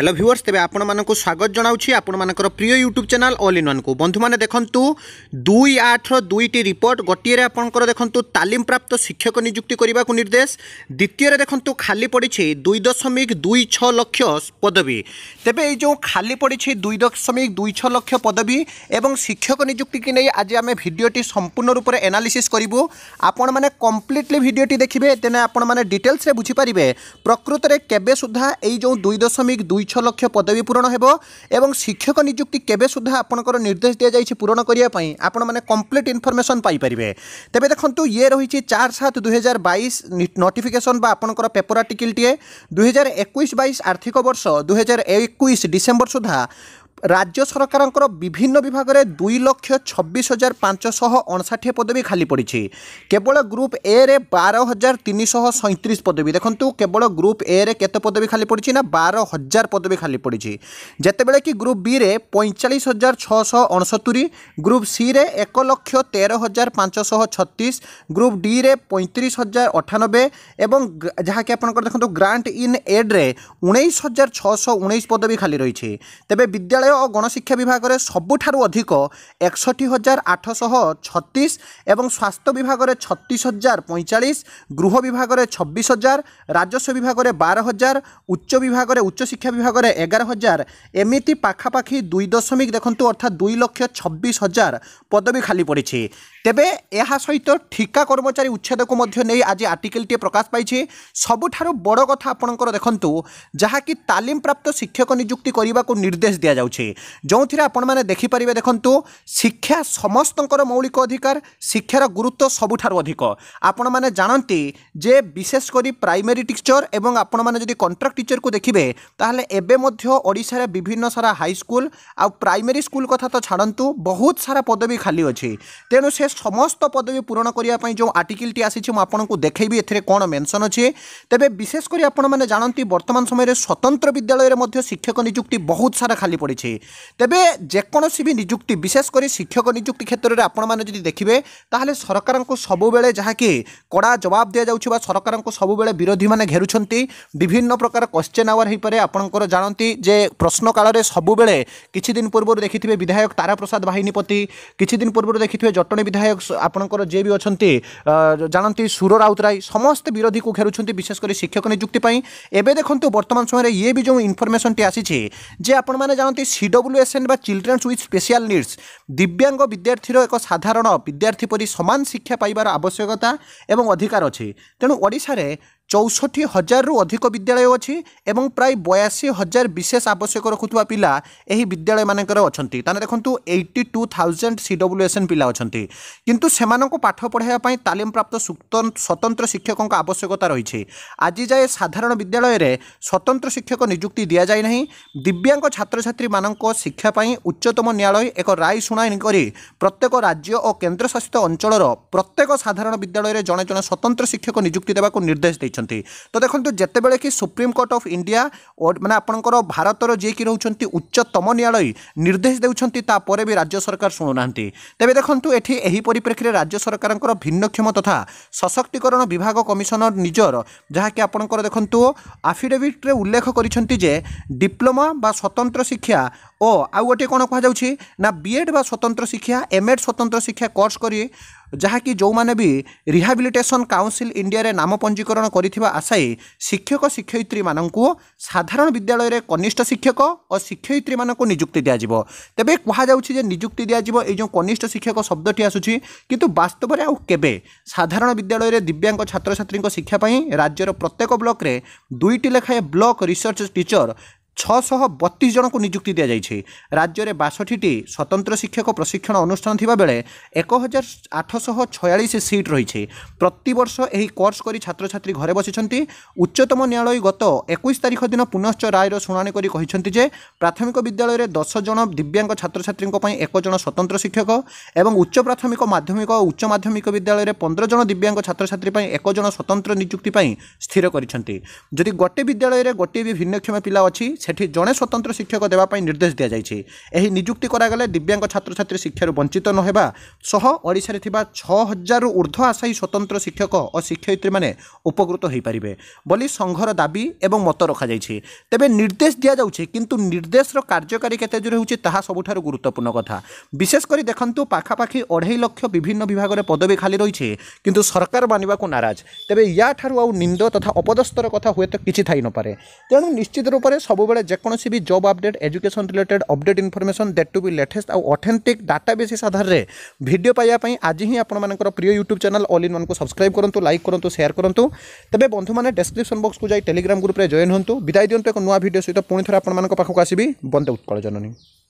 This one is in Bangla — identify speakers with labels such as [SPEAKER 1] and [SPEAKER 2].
[SPEAKER 1] হ্যালো ভিউর্স তেমন আপনার স্বাগত জনাওছি আপনার প্রিয় YouTube channel all in one বন্ধু মানে দেখুন দুই আঠর দুইটি রিপোর্ট গোটিয়ে আপনার দেখুন তালিমপ্রাপ্ত শিক্ষক নিযুক্তি করা নির্দেশ দ্বিতীয় দেখুন খালি পড়ছে দুই দশমিক দুই ছ লক্ষ পদবী তেমন এই যে খালি পড়ছে দুই দশমিক দুই ছ লক্ষ পদবী এবং শিক্ষক নিযুক্তিকে নিয়ে আজ আমি ভিডিওটি সম্পূর্ণ রূপে এনালিসিস করবু আপনার মানে কমপ্লিটলি ভিডিওটি দেখবে তেমন আপনার ডিটেলসে বুঝিপারে প্রকৃতরে কেবে সুদ্ধা এই যে দুই দশমিক দুই দুইছ লক্ষ পদবী পূরণ হব এবং শিক্ষক নিযুক্তি কেবে সুদ্ধা আপনার নির্দেশ যাই পূরণ করা আপন মানে কমপ্লিট ইনফরমেসন পাইপারে তবে দেখুন ইয়ে রয়েছে চার সাত দুই বাইশ নোটিফিকেসন বা আপনার পেপর আর্টিকলটিয়ে দুই হাজার একুশ বাইশ আর্থিক বর্ষ দুই হাজার একুশ ডিসেম্বর সুদ্ধা রাজ্য সরকারঙ্কর বিভিন্ন বিভাগের দুই লক্ষ ছবিশ হাজার পাঁচশহ অণষাঠিয়ে পদবী খালি পড়ছে কেবল গ্রুপ এ রে বার হাজার তিনশহ সৈত্রিশ পদবী দেখুন কেবল গ্রুপ এ রে কত পদবী খালি পড়ছে না বার হাজার পদবী খালি পড়ছে যেতবে কি গ্রুপ বি রে পঁয়চাশ হাজার ছশ অণসতুরি গ্রুপ সি রে এক লক্ষ তের হাজার পাঁচশহ ছত্রিশ গ্রুপ ডি রে পঁয়ত্রিশ হাজার অঠানবে এবং যাকে আপনার দেখুন গ্রান্ট ইন এড রে উনিশ হাজার ছশ উনিশ পদবী খালি রয়েছে তবে বিদ্যালয় ବିଦ୍ୟାଳୟ ଓ ଗଣଶିକ୍ଷା ବିଭାଗରେ ସବୁଠାରୁ ଅଧିକ ଏକଷଠି ହଜାର ଆଠଶହ ଛତିଶ ଏବଂ ସ୍ୱାସ୍ଥ୍ୟ ବିଭାଗରେ ଛତିଶ ହଜାର ପଇଁଚାଳିଶ ଗୃହ ବିଭାଗରେ ଛବିଶ ହଜାର ରାଜସ୍ୱ ବିଭାଗରେ ବାର ହଜାର ଉଚ୍ଚ ବିଭାଗରେ ଉଚ୍ଚଶିକ୍ଷା ବିଭାଗରେ ଏଗାର ହଜାର ଏମିତି ପାଖାପାଖି ଦୁଇ ଦଶମିକ ଦେଖନ୍ତୁ ଅର୍ଥାତ୍ ଦୁଇ ଲକ୍ଷ ଛବିଶ ହଜାର ପଦବୀ ଖାଲି ପଡ଼ିଛି ତେବେ ଏହା ସହିତ ଠିକା କର୍ମଚାରୀ ଉଚ୍ଛେଦକୁ ମଧ୍ୟ ନେଇ ଆଜି ଆର୍ଟିକେଲ୍ଟିଏ ପ୍ରକାଶ ପାଇଛି ସବୁଠାରୁ ବଡ଼ କଥା ଆପଣଙ୍କର ଦେଖନ୍ତୁ ଯାହାକି ତାଲିମପ୍ରାପ୍ତ ଶିକ୍ଷକ ନିଯୁକ୍ତି କରିବାକୁ ନିର୍ଦ୍ଦେଶ ଦିଆଯାଉଛି ଅଛି ଯେଉଁଥିରେ ଆପଣମାନେ ଦେଖିପାରିବେ ଦେଖନ୍ତୁ ଶିକ୍ଷା ସମସ୍ତଙ୍କର ମୌଳିକ ଅଧିକାର ଶିକ୍ଷାର ଗୁରୁତ୍ୱ ସବୁଠାରୁ ଅଧିକ ଆପଣମାନେ ଜାଣନ୍ତି ଯେ ବିଶେଷ କରି ପ୍ରାଇମେରୀ ଟିଚର ଏବଂ ଆପଣମାନେ ଯଦି କଣ୍ଟ୍ରାକ୍ଟ ଟିଚରକୁ ଦେଖିବେ ତାହେଲେ ଏବେ ମଧ୍ୟ ଓଡ଼ିଶାରେ ବିଭିନ୍ନ ସାରା ହାଇସ୍କୁଲ ଆଉ ପ୍ରାଇମେରୀ ସ୍କୁଲ କଥା ତ ଛାଡ଼ନ୍ତୁ ବହୁତ ସାରା ପଦବୀ ଖାଲି ଅଛି ତେଣୁ ସେ ସମସ୍ତ ପଦବୀ ପୂରଣ କରିବା ପାଇଁ ଯେଉଁ ଆର୍ଟିକିଲ୍ଟି ଆସିଛି ମୁଁ ଆପଣଙ୍କୁ ଦେଖେଇବି ଏଥିରେ କ'ଣ ମେନ୍ସନ୍ ଅଛି ତେବେ ବିଶେଷ କରି ଆପଣମାନେ ଜାଣନ୍ତି ବର୍ତ୍ତମାନ ସମୟରେ ସ୍ୱତନ୍ତ୍ର ବିଦ୍ୟାଳୟରେ ମଧ୍ୟ ଶିକ୍ଷକ ନିଯୁକ୍ତି ବହୁତ ସାରା ଖାଲି ପଡ଼ିଛି ଅଛି ତେବେ ଯେକୌଣସି ବି ନିଯୁକ୍ତି ବିଶେଷ କରି ଶିକ୍ଷକ ନିଯୁକ୍ତି କ୍ଷେତ୍ରରେ ଆପଣମାନେ ଯଦି ଦେଖିବେ ତାହେଲେ ସରକାରଙ୍କୁ ସବୁବେଳେ ଯାହାକି କଡ଼ା ଜବାବ ଦିଆଯାଉଛି ବା ସରକାରଙ୍କୁ ସବୁବେଳେ ବିରୋଧୀମାନେ ଘେରୁଛନ୍ତି ବିଭିନ୍ନ ପ୍ରକାର କ୍ୱେଶ୍ଚେନ୍ ଆୱାର ହୋଇପାରେ ଆପଣଙ୍କର ଜାଣନ୍ତି ଯେ ପ୍ରଶ୍ନକାଳରେ ସବୁବେଳେ କିଛି ଦିନ ପୂର୍ବରୁ ଦେଖିଥିବେ ବିଧାୟକ ତାରାପ୍ରସାଦ ବାହିନୀପତି କିଛି ଦିନ ପୂର୍ବରୁ ଦେଖିଥିବେ ଜଟଣୀ ବିଧାୟକ ଆପଣଙ୍କର ଯିଏ ବି ଅଛନ୍ତି ଜାଣନ୍ତି ସୁର ରାଉତରାୟ ସମସ୍ତେ ବିରୋଧୀକୁ ଘେରୁଛନ୍ତି ବିଶେଷ କରି ଶିକ୍ଷକ ନିଯୁକ୍ତି ପାଇଁ ଏବେ ଦେଖନ୍ତୁ ବର୍ତ୍ତମାନ ସମୟରେ ଇଏ ବି ଯେଉଁ ଇନଫର୍ମେସନ୍ଟି ଆସିଛି ଯେ ଆପଣମାନେ ଜାଣନ୍ତି ସିଡବ୍ଲ୍ୟୁଏସ୍ଏନ୍ ବା ଚିଲଡ୍ରେନ୍ସ ୱିଥ୍ ସ୍ପେଶିଆଲ ନିଡ୍ସ ଦିବ୍ୟାଙ୍ଗ ବିଦ୍ୟାର୍ଥୀର ଏକ ସାଧାରଣ ବିଦ୍ୟାର୍ଥୀ ପରି ସମାନ ଶିକ୍ଷା ପାଇବାର ଆବଶ୍ୟକତା ଏବଂ ଅଧିକାର ଅଛି ତେଣୁ ଓଡ଼ିଶାରେ চৌষঠি হাজারু অধিক বিদ্যালয় অছি এবং প্রায় বয়াশি হাজার বিশেষ আবশ্যক রাখুয়া পিলা এই বিদ্যালয় মানকর অনেক দেখুন এইটি two thousand C S N পিলা অনেক কিন্তু সে পাঠ পড়াই তালিম প্রাপ্ত স্বতন্ত্র শিক্ষক আবশ্যকতা রয়েছে আজ যায় সাধারণ বিদ্যালয়ের স্বতন্ত্র শিক্ষক নিযুক্তি দিয়া যায় না দিব্যাঙ্গ ছাত্রছাত্রী মানক শিক্ষাপ্রাই উচ্চতম ন্যায়ালয় এক রায় শুনানি করে প্রত্যেক রাজ্য ও কেন্দ্রশাসিত অঞ্চলর প্রত্যেক সাধারণ বিদ্যালয়ের জনে জনে স্বতন্ত্র শিক্ষক নিযুক্তি দেওয়া নির্দেশ দিয়েছে ରହିଛନ୍ତି ତ ଦେଖନ୍ତୁ ଯେତେବେଳେ କି ସୁପ୍ରିମକୋର୍ଟ ଅଫ୍ ଇଣ୍ଡିଆ ମାନେ ଆପଣଙ୍କର ଭାରତର ଯିଏକି ରହୁଛନ୍ତି ଉଚ୍ଚତମ ନ୍ୟାୟାଳୟ ନିର୍ଦ୍ଦେଶ ଦେଉଛନ୍ତି ତାପରେ ବି ରାଜ୍ୟ ସରକାର ଶୁଣୁନାହାନ୍ତି ତେବେ ଦେଖନ୍ତୁ ଏଠି ଏହି ପରିପ୍ରେକ୍ଷୀରେ ରାଜ୍ୟ ସରକାରଙ୍କର ଭିନ୍ନକ୍ଷମ ତଥା ସଶକ୍ତିକରଣ ବିଭାଗ କମିଶନର ନିଜର ଯାହାକି ଆପଣଙ୍କର ଦେଖନ୍ତୁ ଆଫିଡେଭିଟ୍ରେ ଉଲ୍ଲେଖ କରିଛନ୍ତି ଯେ ଡିପ୍ଲୋମା ବା ସ୍ୱତନ୍ତ୍ର ଶିକ୍ଷା ଓ ଆଉ ଗୋଟିଏ କ'ଣ କୁହାଯାଉଛି ନା ବିଏଡ଼୍ ବା ସ୍ୱତନ୍ତ୍ର ଶିକ୍ଷା ଏମ୍ଏଡ଼୍ ସ୍ୱତନ୍ତ୍ର ଶିକ୍ଷା କୋର୍ସ କରି ଯାହାକି ଯେଉଁମାନେ ବି ରିହାବିଲିଟେସନ୍ କାଉନସିଲ୍ ଇଣ୍ଡିଆରେ ନାମ ପଞ୍ଜୀକରଣ କରିଥିବା ଆଶାୟୀ ଶିକ୍ଷକ ଶିକ୍ଷୟିତ୍ରୀମାନଙ୍କୁ ସାଧାରଣ ବିଦ୍ୟାଳୟରେ କନିଷ୍ଠ ଶିକ୍ଷକ ଓ ଶିକ୍ଷୟିତ୍ରୀମାନଙ୍କୁ ନିଯୁକ୍ତି ଦିଆଯିବ ତେବେ କୁହାଯାଉଛି ଯେ ନିଯୁକ୍ତି ଦିଆଯିବ ଏଇ ଯେଉଁ କନିଷ୍ଠ ଶିକ୍ଷକ ଶବ୍ଦଟି ଆସୁଛି କିନ୍ତୁ ବାସ୍ତବରେ ଆଉ କେବେ ସାଧାରଣ ବିଦ୍ୟାଳୟରେ ଦିବ୍ୟାଙ୍ଗ ଛାତ୍ରଛାତ୍ରୀଙ୍କ ଶିକ୍ଷା ପାଇଁ ରାଜ୍ୟର ପ୍ରତ୍ୟେକ ବ୍ଲକରେ ଦୁଇଟି ଲେଖାଏଁ ବ୍ଲକ ରିସର୍ଚ୍ଚ ଟିଚର୍ ଛଅଶହ ବତିଶ ଜଣଙ୍କୁ ନିଯୁକ୍ତି ଦିଆଯାଇଛି ରାଜ୍ୟରେ ବାଷଠିଟି ସ୍ୱତନ୍ତ୍ର ଶିକ୍ଷକ ପ୍ରଶିକ୍ଷଣ ଅନୁଷ୍ଠାନ ଥିବାବେଳେ ଏକ ହଜାର ଆଠଶହ ଛୟାଳିଶ ସିଟ୍ ରହିଛି ପ୍ରତିବର୍ଷ ଏହି କୋର୍ସ କରି ଛାତ୍ରଛାତ୍ରୀ ଘରେ ବସିଛନ୍ତି ଉଚ୍ଚତମ ନ୍ୟାୟାଳୟ ଗତ ଏକୋଇଶ ତାରିଖ ଦିନ ପୁନଶ୍ଚ ରାୟର ଶୁଣାଣି କରି କହିଛନ୍ତି ଯେ ପ୍ରାଥମିକ ବିଦ୍ୟାଳୟରେ ଦଶ ଜଣ ଦିବ୍ୟାଙ୍ଗ ଛାତ୍ରଛାତ୍ରୀଙ୍କ ପାଇଁ ଏକ ଜଣ ସ୍ୱତନ୍ତ୍ର ଶିକ୍ଷକ ଏବଂ ଉଚ୍ଚ ପ୍ରାଥମିକ ମାଧ୍ୟମିକ ଓ ଉଚ୍ଚ ମାଧ୍ୟମିକ ବିଦ୍ୟାଳୟରେ ପନ୍ଦର ଜଣ ଦିବ୍ୟାଙ୍ଗ ଛାତ୍ରଛାତ୍ରୀ ପାଇଁ ଏକ ଜଣ ସ୍ୱତନ୍ତ୍ର ନିଯୁକ୍ତି ପାଇଁ ସ୍ଥିର କରିଛନ୍ତି ଯଦି ଗୋଟିଏ ବିଦ୍ୟାଳୟରେ ଗୋଟିଏ ବି ଭିନ୍ନକ୍ଷମ ପିଲା ଅଛି ସେଠି ଜଣେ ସ୍ୱତନ୍ତ୍ର ଶିକ୍ଷକ ଦେବା ପାଇଁ ନିର୍ଦ୍ଦେଶ ଦିଆଯାଇଛି ଏହି ନିଯୁକ୍ତି କରାଗଲେ ଦିବ୍ୟାଙ୍ଗ ଛାତ୍ରଛାତ୍ରୀ ଶିକ୍ଷାରୁ ବଞ୍ଚିତ ନହେବା ସହ ଓଡ଼ିଶାରେ ଥିବା ଛଅ ହଜାରରୁ ଉର୍ଦ୍ଧ୍ୱ ଆଶାୟୀ ସ୍ୱତନ୍ତ୍ର ଶିକ୍ଷକ ଓ ଶିକ୍ଷୟିତ୍ରୀମାନେ ଉପକୃତ ହୋଇପାରିବେ ବୋଲି ସଂଘର ଦାବି ଏବଂ ମତ ରଖାଯାଇଛି ତେବେ ନିର୍ଦ୍ଦେଶ ଦିଆଯାଉଛି କିନ୍ତୁ ନିର୍ଦ୍ଦେଶର କାର୍ଯ୍ୟକାରୀ କେତେ ଦୂର ହେଉଛି ତାହା ସବୁଠାରୁ ଗୁରୁତ୍ୱପୂର୍ଣ୍ଣ କଥା ବିଶେଷ କରି ଦେଖନ୍ତୁ ପାଖାପାଖି ଅଢ଼େଇ ଲକ୍ଷ ବିଭିନ୍ନ ବିଭାଗରେ ପଦବୀ ଖାଲି ରହିଛି କିନ୍ତୁ ସରକାର ମାନିବାକୁ ନାରାଜ ତେବେ ୟାଠାରୁ ଆଉ ନିନ୍ଦ ତଥା ଅପଦସ୍ତର କଥା ହୁଏତ କିଛି ଥାଇ ନପାରେ ତେଣୁ ନିଶ୍ଚିତ ରୂପରେ ସବୁବେଳେ ସବୁବେଳେ ଯେକୌଣସି ବି job update education related update information that to be latest ଆଉ ଅଥେଣ୍ଟିକ୍ ଡାଟା ବେସିସ୍ ଆଧାରରେ ଭିଡ଼ିଓ ପାଇବା ପାଇଁ ଆଜି ହିଁ ଆପଣମାନଙ୍କର ପ୍ରିୟ ୟୁଟ୍ୟୁବ୍ ଚ୍ୟାନେଲ୍ ଅଲ୍ ଇନ୍ ୱାନ୍କୁ ସବସ୍କ୍ରାଇବ୍ କରନ୍ତୁ ଲାଇକ୍ କରନ୍ତୁ ସେୟାର କରନ୍ତୁ ତେବେ ବନ୍ଧୁମାନେ ଡେସ୍କ୍ରିପସନ୍ ବକ୍ସକୁ ଯାଇ ଟେଲିଗ୍ରାମ୍ ଗ୍ରୁପ୍ରେ ଜଏନ୍ ହୁଅନ୍ତୁ ବିଦାୟ ଦିଅନ୍ତୁ ଏକ ନୂଆ ଭିଡ଼ିଓ ସହିତ ପୁଣି ଥରେ ଆପଣମାନଙ୍କ ପାଖକୁ ଆସିବି ବନ୍ଦେ ଉତ୍କଳ ଜନନୀ